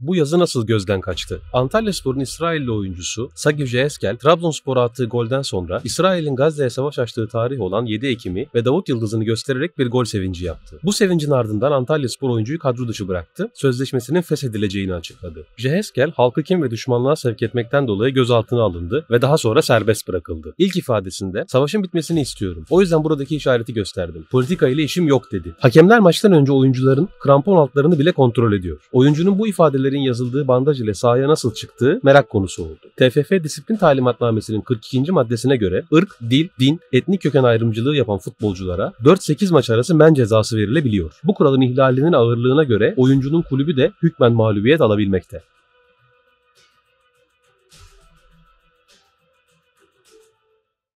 bu yazı nasıl gözden kaçtı? Antalya Spor'un İsrailli oyuncusu Sagiv Jeeskel, Trabzonspor'a attığı golden sonra İsrail'in Gazze'ye savaş açtığı tarih olan 7 Ekim'i ve Davut Yıldız'ını göstererek bir gol sevinci yaptı. Bu sevincin ardından Antalya Spor oyuncuyu kadro dışı bıraktı, sözleşmesinin feshedileceğini açıkladı. Jeeskel, halkı kim ve düşmanlığa sevk etmekten dolayı gözaltına alındı ve daha sonra serbest bırakıldı. İlk ifadesinde savaşın bitmesini istiyorum. O yüzden buradaki işareti gösterdim. Politika ile işim yok dedi. Hakemler maçtan önce oyuncuların krampon altlarını bile kontrol ediyor. Oyuncunun bu ifadeleri ibarelerin yazıldığı bandaj ile sahaya nasıl çıktığı merak konusu oldu. TFF Disiplin Talimatnamesi'nin 42. maddesine göre ırk, dil, din, etnik köken ayrımcılığı yapan futbolculara 4-8 maç arası men cezası verilebiliyor. Bu kuralın ihlalinin ağırlığına göre oyuncunun kulübü de hükmen mağlubiyet alabilmekte.